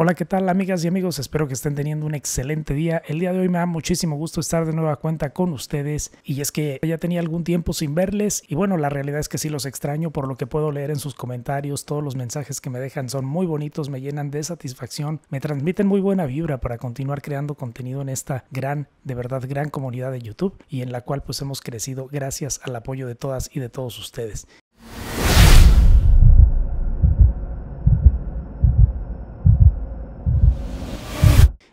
Hola, ¿qué tal amigas y amigos? Espero que estén teniendo un excelente día. El día de hoy me da muchísimo gusto estar de nueva cuenta con ustedes y es que ya tenía algún tiempo sin verles y bueno, la realidad es que sí los extraño por lo que puedo leer en sus comentarios, todos los mensajes que me dejan son muy bonitos, me llenan de satisfacción, me transmiten muy buena vibra para continuar creando contenido en esta gran, de verdad gran comunidad de YouTube y en la cual pues hemos crecido gracias al apoyo de todas y de todos ustedes.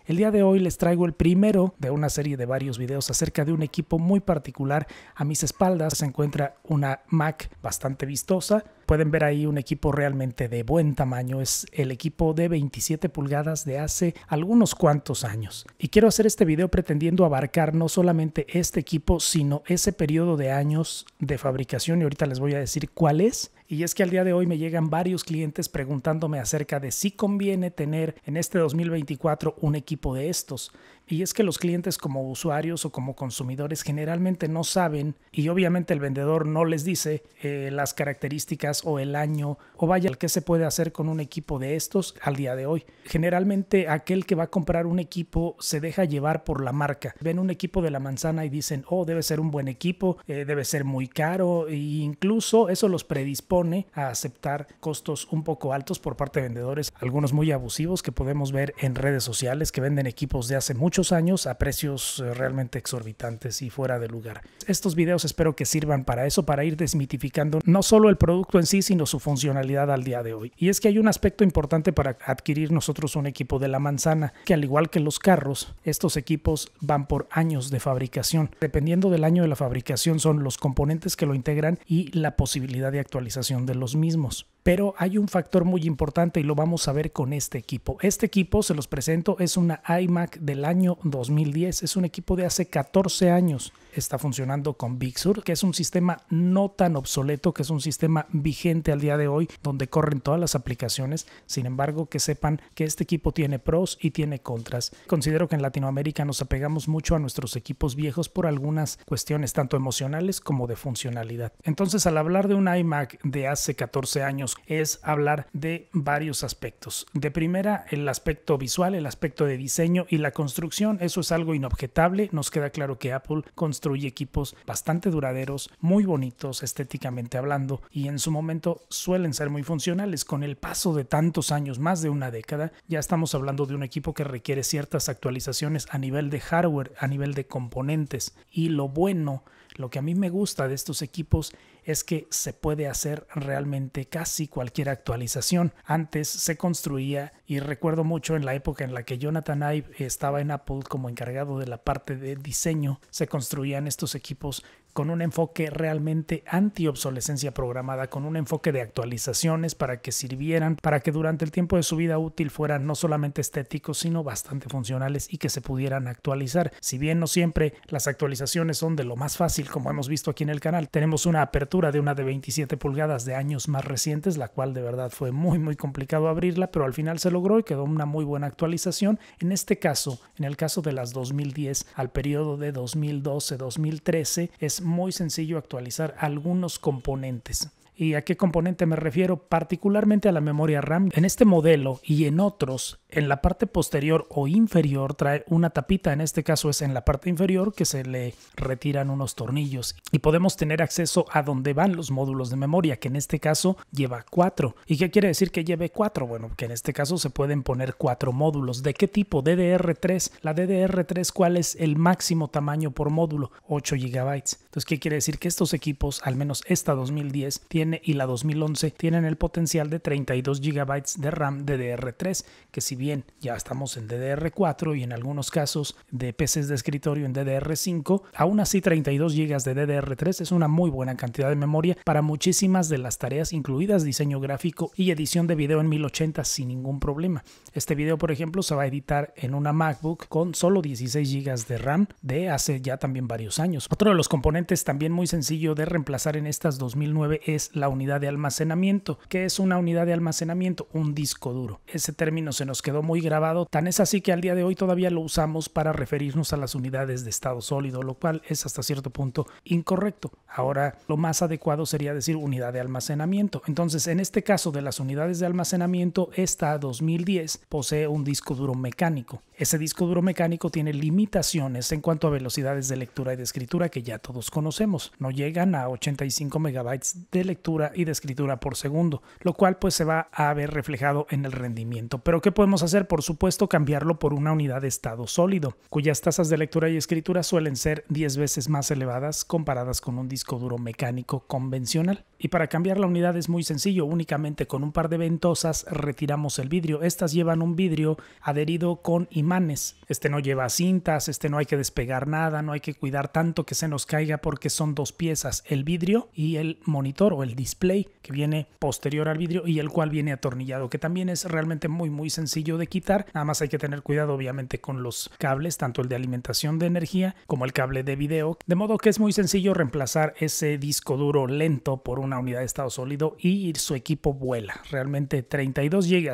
El día de hoy les traigo el primero de una serie de varios videos acerca de un equipo muy particular. A mis espaldas se encuentra una Mac bastante vistosa. Pueden ver ahí un equipo realmente de buen tamaño. Es el equipo de 27 pulgadas de hace algunos cuantos años. Y quiero hacer este video pretendiendo abarcar no solamente este equipo, sino ese periodo de años de fabricación. Y ahorita les voy a decir cuál es y es que al día de hoy me llegan varios clientes preguntándome acerca de si conviene tener en este 2024 un equipo de estos. Y es que los clientes como usuarios o como consumidores generalmente no saben y obviamente el vendedor no les dice eh, las características o el año o vaya el que se puede hacer con un equipo de estos al día de hoy. Generalmente aquel que va a comprar un equipo se deja llevar por la marca. Ven un equipo de la manzana y dicen, oh, debe ser un buen equipo, eh, debe ser muy caro e incluso eso los predispone a aceptar costos un poco altos por parte de vendedores, algunos muy abusivos que podemos ver en redes sociales que venden equipos de hace mucho años a precios eh, realmente exorbitantes y fuera de lugar. Estos videos espero que sirvan para eso, para ir desmitificando no solo el producto en sí, sino su funcionalidad al día de hoy. Y es que hay un aspecto importante para adquirir nosotros un equipo de la manzana, que al igual que los carros, estos equipos van por años de fabricación. Dependiendo del año de la fabricación son los componentes que lo integran y la posibilidad de actualización de los mismos pero hay un factor muy importante y lo vamos a ver con este equipo. Este equipo, se los presento, es una iMac del año 2010, es un equipo de hace 14 años. Está funcionando con Big Sur, que es un sistema no tan obsoleto, que es un sistema vigente al día de hoy, donde corren todas las aplicaciones. Sin embargo, que sepan que este equipo tiene pros y tiene contras. Considero que en Latinoamérica nos apegamos mucho a nuestros equipos viejos por algunas cuestiones tanto emocionales como de funcionalidad. Entonces, al hablar de un iMac de hace 14 años, es hablar de varios aspectos. De primera, el aspecto visual, el aspecto de diseño y la construcción. Eso es algo inobjetable. Nos queda claro que Apple construye equipos bastante duraderos, muy bonitos estéticamente hablando y en su momento suelen ser muy funcionales. Con el paso de tantos años, más de una década, ya estamos hablando de un equipo que requiere ciertas actualizaciones a nivel de hardware, a nivel de componentes. Y lo bueno lo que a mí me gusta de estos equipos es que se puede hacer realmente casi cualquier actualización. Antes se construía y recuerdo mucho en la época en la que Jonathan Ive estaba en Apple como encargado de la parte de diseño, se construían estos equipos con un enfoque realmente anti-obsolescencia programada, con un enfoque de actualizaciones para que sirvieran, para que durante el tiempo de su vida útil fueran no solamente estéticos, sino bastante funcionales y que se pudieran actualizar. Si bien no siempre las actualizaciones son de lo más fácil, como hemos visto aquí en el canal, tenemos una apertura de una de 27 pulgadas de años más recientes, la cual de verdad fue muy muy complicado abrirla, pero al final se logró y quedó una muy buena actualización. En este caso, en el caso de las 2010 al periodo de 2012-2013, es muy sencillo actualizar algunos componentes. ¿Y a qué componente me refiero? Particularmente a la memoria RAM. En este modelo y en otros, en la parte posterior o inferior trae una tapita, en este caso es en la parte inferior que se le retiran unos tornillos y podemos tener acceso a donde van los módulos de memoria, que en este caso lleva cuatro. ¿Y qué quiere decir que lleve cuatro? Bueno, que en este caso se pueden poner cuatro módulos. ¿De qué tipo? DDR3. La DDR3, ¿cuál es el máximo tamaño por módulo? 8 GB. Entonces, ¿qué quiere decir? Que estos equipos, al menos esta 2010, tienen y la 2011 tienen el potencial de 32 GB de RAM DDR3, que si bien ya estamos en DDR4 y en algunos casos de PCs de escritorio en DDR5, aún así 32 GB de DDR3 es una muy buena cantidad de memoria para muchísimas de las tareas incluidas diseño gráfico y edición de video en 1080 sin ningún problema. Este video, por ejemplo, se va a editar en una MacBook con solo 16 GB de RAM de hace ya también varios años. Otro de los componentes también muy sencillo de reemplazar en estas 2009 es la unidad de almacenamiento. ¿Qué es una unidad de almacenamiento? Un disco duro. Ese término se nos quedó muy grabado, tan es así que al día de hoy todavía lo usamos para referirnos a las unidades de estado sólido, lo cual es hasta cierto punto incorrecto. Ahora lo más adecuado sería decir unidad de almacenamiento. Entonces, en este caso de las unidades de almacenamiento, esta 2010 posee un disco duro mecánico. Ese disco duro mecánico tiene limitaciones en cuanto a velocidades de lectura y de escritura que ya todos conocemos. No llegan a 85 megabytes de lectura y de escritura por segundo, lo cual pues se va a ver reflejado en el rendimiento. Pero ¿qué podemos hacer? Por supuesto cambiarlo por una unidad de estado sólido, cuyas tasas de lectura y escritura suelen ser 10 veces más elevadas comparadas con un disco duro mecánico convencional. Y para cambiar la unidad es muy sencillo, únicamente con un par de ventosas retiramos el vidrio. Estas llevan un vidrio adherido con imanes. Este no lleva cintas, este no hay que despegar nada, no hay que cuidar tanto que se nos caiga porque son dos piezas, el vidrio y el monitor o el display que viene posterior al vidrio y el cual viene atornillado, que también es realmente muy muy sencillo de quitar. Nada más hay que tener cuidado obviamente con los cables, tanto el de alimentación de energía como el cable de vídeo de modo que es muy sencillo reemplazar ese disco duro lento por una unidad de estado sólido y su equipo vuela. Realmente 32 GB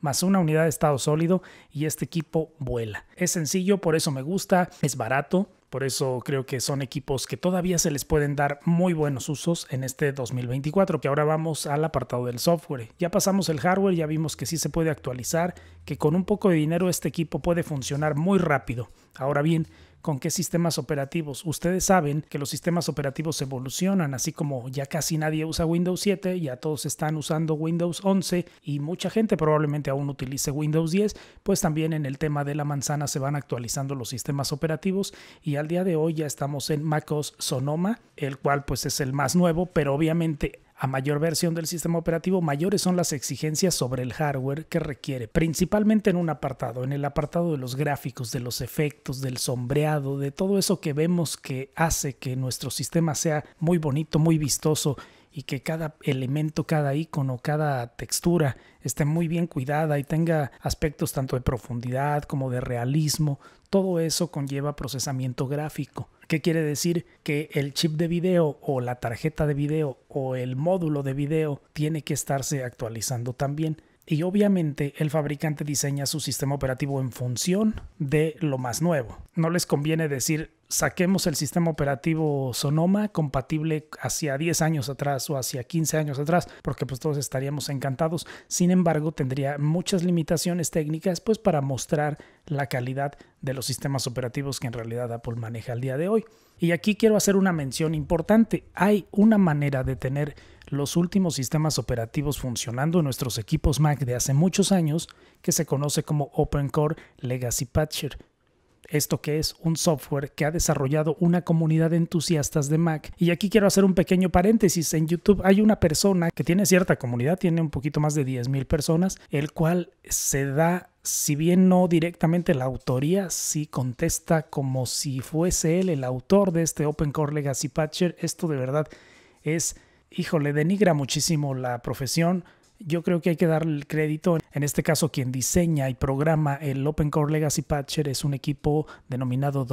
más una unidad de estado sólido y este equipo vuela. Es sencillo, por eso me gusta, es barato, por eso creo que son equipos que todavía se les pueden dar muy buenos usos en este 2024, que ahora vamos al apartado del software. Ya pasamos el hardware, ya vimos que sí se puede actualizar, que con un poco de dinero este equipo puede funcionar muy rápido. Ahora bien, con qué sistemas operativos. Ustedes saben que los sistemas operativos evolucionan, así como ya casi nadie usa Windows 7, ya todos están usando Windows 11 y mucha gente probablemente aún utilice Windows 10, pues también en el tema de la manzana se van actualizando los sistemas operativos y al día de hoy ya estamos en MacOS Sonoma, el cual pues es el más nuevo, pero obviamente a mayor versión del sistema operativo, mayores son las exigencias sobre el hardware que requiere, principalmente en un apartado, en el apartado de los gráficos, de los efectos, del sombreado, de todo eso que vemos que hace que nuestro sistema sea muy bonito, muy vistoso y que cada elemento, cada icono, cada textura esté muy bien cuidada y tenga aspectos tanto de profundidad como de realismo todo eso conlleva procesamiento gráfico. que quiere decir? Que el chip de video o la tarjeta de video o el módulo de video tiene que estarse actualizando también y obviamente el fabricante diseña su sistema operativo en función de lo más nuevo. No les conviene decir saquemos el sistema operativo Sonoma compatible hacia 10 años atrás o hacia 15 años atrás, porque pues todos estaríamos encantados. Sin embargo, tendría muchas limitaciones técnicas pues para mostrar la calidad de los sistemas operativos que en realidad Apple maneja al día de hoy. Y aquí quiero hacer una mención importante. Hay una manera de tener los últimos sistemas operativos funcionando en nuestros equipos Mac de hace muchos años que se conoce como OpenCore Legacy Patcher esto que es un software que ha desarrollado una comunidad de entusiastas de Mac. Y aquí quiero hacer un pequeño paréntesis. En YouTube hay una persona que tiene cierta comunidad, tiene un poquito más de 10.000 personas, el cual se da si bien no directamente la autoría, si contesta como si fuese él el autor de este Open Core Legacy Patcher. Esto de verdad es, híjole, denigra muchísimo la profesión, yo creo que hay que darle el crédito. En este caso, quien diseña y programa el Open Core Legacy Patcher es un equipo denominado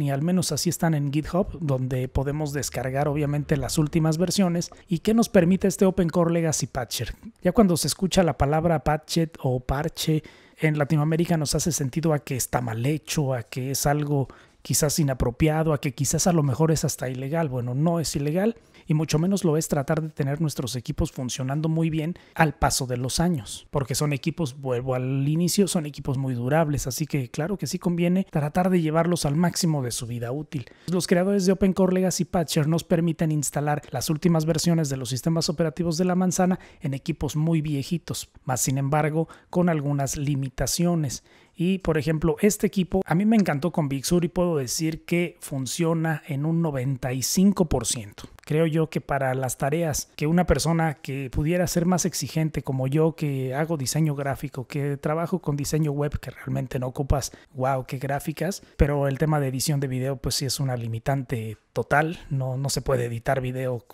y al menos así están en GitHub, donde podemos descargar obviamente las últimas versiones. ¿Y qué nos permite este Open Core Legacy Patcher? Ya cuando se escucha la palabra patchet o parche, en Latinoamérica nos hace sentido a que está mal hecho, a que es algo quizás inapropiado, a que quizás a lo mejor es hasta ilegal. Bueno, no es ilegal y mucho menos lo es tratar de tener nuestros equipos funcionando muy bien al paso de los años, porque son equipos, vuelvo al inicio, son equipos muy durables, así que claro que sí conviene tratar de llevarlos al máximo de su vida útil. Los creadores de OpenCore Legacy Patcher nos permiten instalar las últimas versiones de los sistemas operativos de la manzana en equipos muy viejitos, más sin embargo con algunas limitaciones. Y por ejemplo, este equipo a mí me encantó con Big Sur y puedo decir que funciona en un 95%. Creo yo que para las tareas que una persona que pudiera ser más exigente como yo, que hago diseño gráfico, que trabajo con diseño web, que realmente no ocupas, wow, qué gráficas, pero el tema de edición de video pues sí es una limitante total, no, no se puede editar video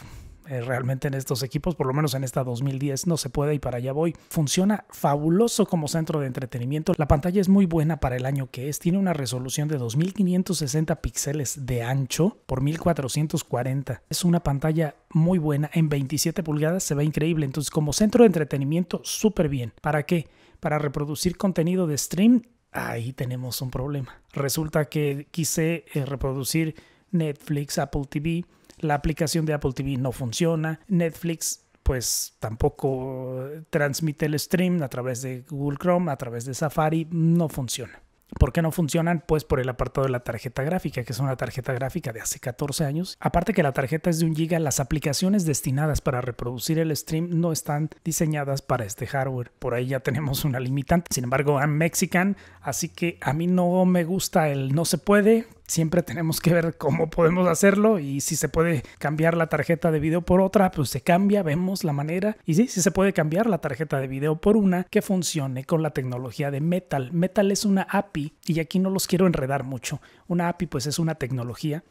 eh, realmente en estos equipos, por lo menos en esta 2010 no se puede y para allá voy. Funciona fabuloso como centro de entretenimiento. La pantalla es muy buena para el año que es. Tiene una resolución de 2560 píxeles de ancho por 1440. Es una pantalla muy buena. En 27 pulgadas se ve increíble. Entonces como centro de entretenimiento, súper bien. ¿Para qué? Para reproducir contenido de stream. Ahí tenemos un problema. Resulta que quise eh, reproducir Netflix, Apple TV, la aplicación de Apple TV no funciona, Netflix pues tampoco eh, transmite el stream a través de Google Chrome, a través de Safari, no funciona. ¿Por qué no funcionan? Pues por el apartado de la tarjeta gráfica, que es una tarjeta gráfica de hace 14 años. Aparte que la tarjeta es de un giga las aplicaciones destinadas para reproducir el stream no están diseñadas para este hardware. Por ahí ya tenemos una limitante. Sin embargo, I'm Mexican, así que a mí no me gusta el no se puede, siempre tenemos que ver cómo podemos hacerlo y si se puede cambiar la tarjeta de video por otra, pues se cambia, vemos la manera. Y sí, si se puede cambiar la tarjeta de video por una que funcione con la tecnología de Metal. Metal es una API y aquí no los quiero enredar mucho. Una API pues es una tecnología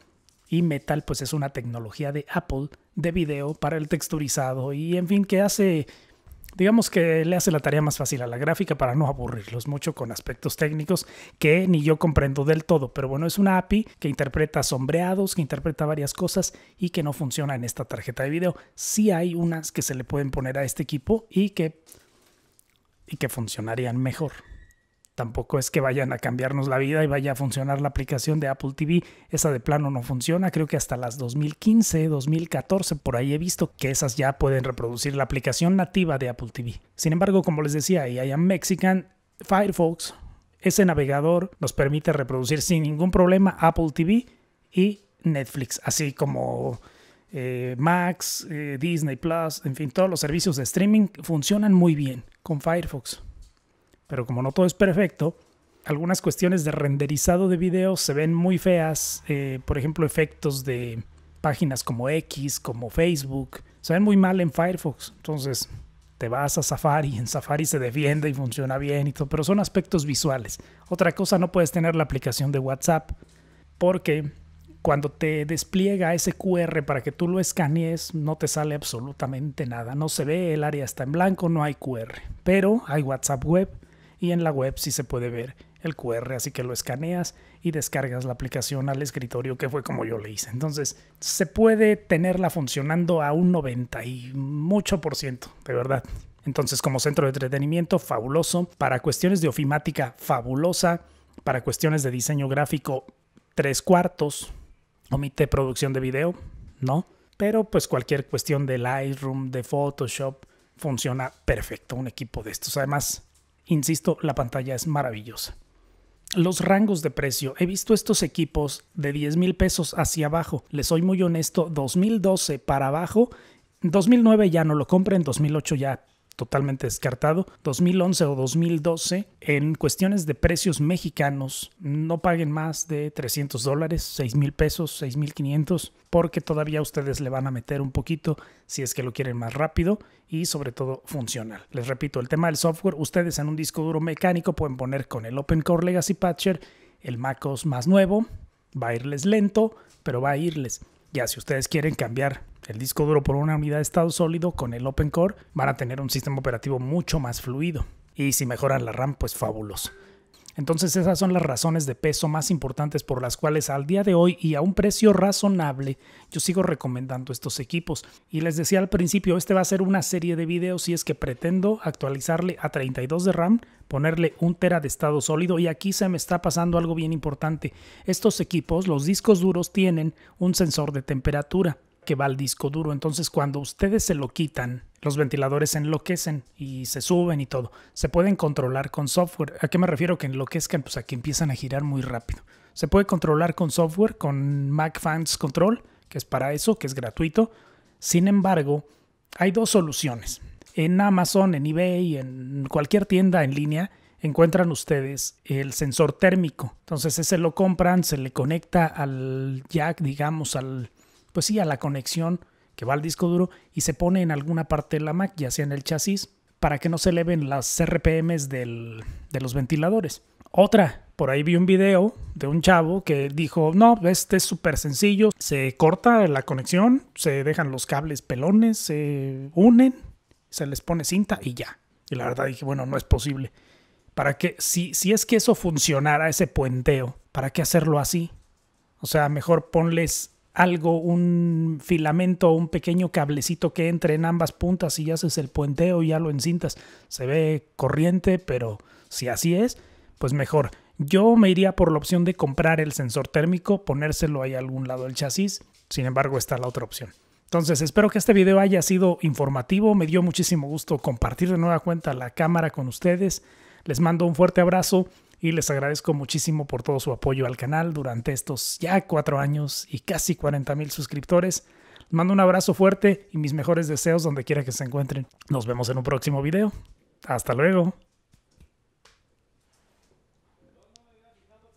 y Metal pues es una tecnología de Apple de video para el texturizado y en fin que hace digamos que le hace la tarea más fácil a la gráfica para no aburrirlos mucho con aspectos técnicos que ni yo comprendo del todo. Pero bueno, es una API que interpreta sombreados, que interpreta varias cosas y que no funciona en esta tarjeta de video. Sí hay unas que se le pueden poner a este equipo y que, y que funcionarían mejor. Tampoco es que vayan a cambiarnos la vida y vaya a funcionar la aplicación de Apple TV. Esa de plano no funciona. Creo que hasta las 2015, 2014, por ahí he visto que esas ya pueden reproducir la aplicación nativa de Apple TV. Sin embargo, como les decía, y I am Mexican, Firefox, ese navegador nos permite reproducir sin ningún problema Apple TV y Netflix, así como eh, Max, eh, Disney Plus, en fin, todos los servicios de streaming funcionan muy bien con Firefox pero como no todo es perfecto, algunas cuestiones de renderizado de video se ven muy feas, eh, por ejemplo efectos de páginas como X, como Facebook, se ven muy mal en Firefox, entonces te vas a Safari, en Safari se defiende y funciona bien y todo, pero son aspectos visuales. Otra cosa, no puedes tener la aplicación de WhatsApp porque cuando te despliega ese QR para que tú lo escanees, no te sale absolutamente nada. No se ve, el área está en blanco, no hay QR. Pero hay WhatsApp Web, y en la web sí se puede ver el QR, así que lo escaneas y descargas la aplicación al escritorio, que fue como yo le hice. Entonces, se puede tenerla funcionando a un 90 y mucho por ciento, de verdad. Entonces, como centro de entretenimiento, fabuloso. Para cuestiones de ofimática, fabulosa. Para cuestiones de diseño gráfico, tres cuartos. Omite producción de video, ¿no? Pero pues cualquier cuestión de Lightroom, de Photoshop, funciona perfecto un equipo de estos. Además, Insisto, la pantalla es maravillosa. Los rangos de precio. He visto estos equipos de 10 mil pesos hacia abajo. Les soy muy honesto, 2012 para abajo. 2009 ya no lo compren, 2008 ya totalmente descartado. 2011 o 2012, en cuestiones de precios mexicanos, no paguen más de 300 dólares, 6 mil pesos, 6 mil porque todavía ustedes le van a meter un poquito si es que lo quieren más rápido y sobre todo funcional. Les repito, el tema del software, ustedes en un disco duro mecánico pueden poner con el Open Core Legacy Patcher el MacOS más nuevo, va a irles lento, pero va a irles. Ya si ustedes quieren cambiar el disco duro por una unidad de estado sólido con el Open Core, van a tener un sistema operativo mucho más fluido. Y si mejoran la RAM, pues fabuloso. Entonces esas son las razones de peso más importantes por las cuales al día de hoy y a un precio razonable yo sigo recomendando estos equipos. Y les decía al principio, este va a ser una serie de videos y es que pretendo actualizarle a 32 de RAM, ponerle un tera de estado sólido y aquí se me está pasando algo bien importante. Estos equipos, los discos duros, tienen un sensor de temperatura que va al disco duro. Entonces cuando ustedes se lo quitan, los ventiladores se enloquecen y se suben y todo. Se pueden controlar con software. ¿A qué me refiero que enloquezcan? Pues a que empiezan a girar muy rápido. Se puede controlar con software, con Mac Fans Control, que es para eso, que es gratuito. Sin embargo, hay dos soluciones. En Amazon, en eBay, en cualquier tienda en línea, encuentran ustedes el sensor térmico. Entonces ese lo compran, se le conecta al jack, digamos, al pues sí, a la conexión que va al disco duro y se pone en alguna parte de la Mac, ya sea en el chasis, para que no se eleven las RPMs de los ventiladores. Otra, por ahí vi un video de un chavo que dijo, no, este es súper sencillo, se corta la conexión, se dejan los cables pelones, se unen, se les pone cinta y ya. Y la verdad dije, bueno, no es posible. ¿Para qué? Si, si es que eso funcionara, ese puenteo, ¿para qué hacerlo así? O sea, mejor ponles algo, un filamento, un pequeño cablecito que entre en ambas puntas y haces el puenteo y ya lo encintas. Se ve corriente, pero si así es, pues mejor. Yo me iría por la opción de comprar el sensor térmico, ponérselo ahí a algún lado del chasis. Sin embargo, está la otra opción. Entonces, espero que este video haya sido informativo. Me dio muchísimo gusto compartir de nueva cuenta la cámara con ustedes. Les mando un fuerte abrazo y les agradezco muchísimo por todo su apoyo al canal durante estos ya cuatro años y casi 40 mil suscriptores. Les mando un abrazo fuerte y mis mejores deseos donde quiera que se encuentren. Nos vemos en un próximo video. Hasta luego.